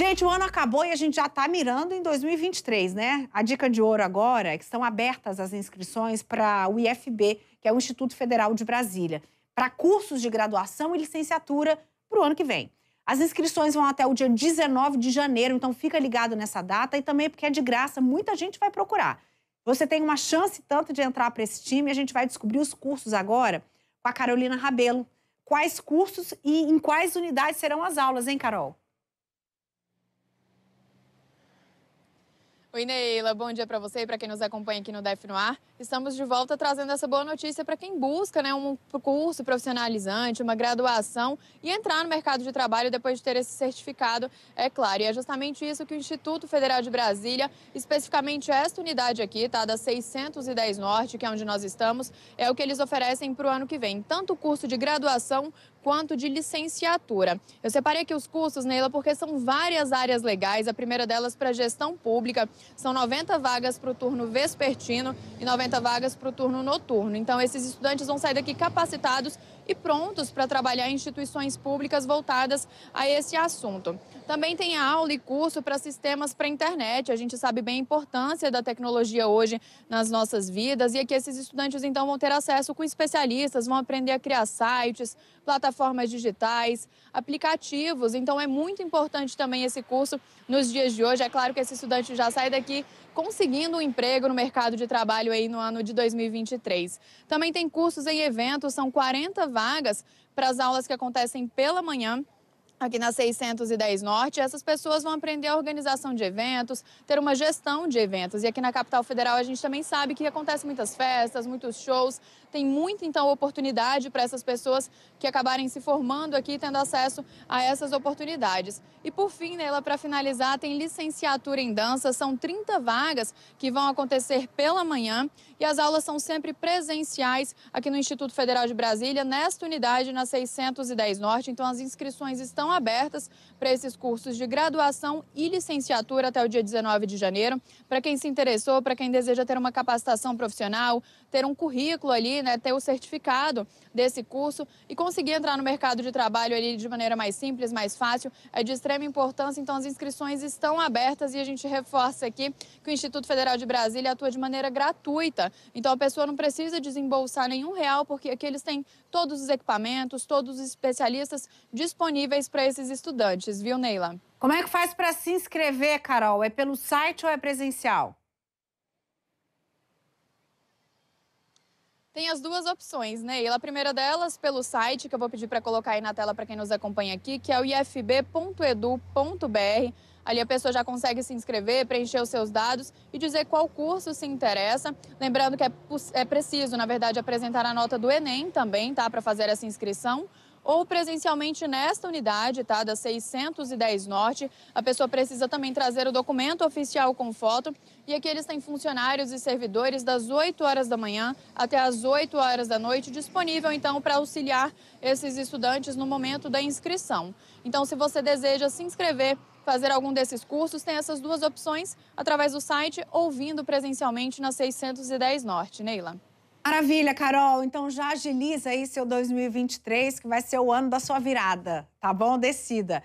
Gente, o ano acabou e a gente já está mirando em 2023, né? A dica de ouro agora é que estão abertas as inscrições para o IFB, que é o Instituto Federal de Brasília, para cursos de graduação e licenciatura para o ano que vem. As inscrições vão até o dia 19 de janeiro, então fica ligado nessa data e também porque é de graça, muita gente vai procurar. Você tem uma chance tanto de entrar para esse time, a gente vai descobrir os cursos agora com a Carolina Rabelo. Quais cursos e em quais unidades serão as aulas, hein, Carol? Oi, Neila, bom dia para você e para quem nos acompanha aqui no DEF no Ar. Estamos de volta trazendo essa boa notícia para quem busca né, um curso profissionalizante, uma graduação e entrar no mercado de trabalho depois de ter esse certificado, é claro. E é justamente isso que o Instituto Federal de Brasília, especificamente esta unidade aqui, tá, da 610 Norte, que é onde nós estamos, é o que eles oferecem para o ano que vem, tanto o curso de graduação quanto de licenciatura. Eu separei aqui os cursos, Neila, porque são várias áreas legais. A primeira delas para gestão pública, são 90 vagas para o turno vespertino e 90 vagas para o turno noturno. Então, esses estudantes vão sair daqui capacitados e prontos para trabalhar em instituições públicas voltadas a esse assunto. Também tem aula e curso para sistemas para internet. A gente sabe bem a importância da tecnologia hoje nas nossas vidas e aqui é esses estudantes então vão ter acesso com especialistas, vão aprender a criar sites, plataformas digitais, aplicativos. Então é muito importante também esse curso nos dias de hoje. É claro que esse estudante já sai daqui conseguindo um emprego no mercado de trabalho aí no ano de 2023. Também tem cursos em eventos, são 40 vagas para as aulas que acontecem pela manhã aqui na 610 Norte, essas pessoas vão aprender a organização de eventos, ter uma gestão de eventos. E aqui na capital federal a gente também sabe que acontecem muitas festas, muitos shows, tem muita então oportunidade para essas pessoas que acabarem se formando aqui tendo acesso a essas oportunidades. E por fim, nela para finalizar, tem licenciatura em dança, são 30 vagas que vão acontecer pela manhã e as aulas são sempre presenciais aqui no Instituto Federal de Brasília, nesta unidade na 610 Norte. Então as inscrições estão estão abertas para esses cursos de graduação e licenciatura até o dia 19 de janeiro. Para quem se interessou, para quem deseja ter uma capacitação profissional, ter um currículo ali, né, ter o certificado desse curso e conseguir entrar no mercado de trabalho ali de maneira mais simples, mais fácil, é de extrema importância. Então, as inscrições estão abertas e a gente reforça aqui que o Instituto Federal de Brasília atua de maneira gratuita. Então, a pessoa não precisa desembolsar nenhum real, porque aqui eles têm todos os equipamentos, todos os especialistas disponíveis para para esses estudantes, viu, Neila? Como é que faz para se inscrever, Carol? É pelo site ou é presencial? Tem as duas opções, Neila. A primeira delas pelo site, que eu vou pedir para colocar aí na tela para quem nos acompanha aqui, que é o ifb.edu.br. Ali a pessoa já consegue se inscrever, preencher os seus dados e dizer qual curso se interessa. Lembrando que é, é preciso, na verdade, apresentar a nota do Enem também, tá? Para fazer essa inscrição ou presencialmente nesta unidade, tá, da 610 Norte. A pessoa precisa também trazer o documento oficial com foto. E aqui eles têm funcionários e servidores das 8 horas da manhã até as 8 horas da noite, disponível então para auxiliar esses estudantes no momento da inscrição. Então, se você deseja se inscrever, fazer algum desses cursos, tem essas duas opções através do site ou vindo presencialmente na 610 Norte. Neila. Maravilha, Carol. Então já agiliza aí seu 2023, que vai ser o ano da sua virada, tá bom? Decida.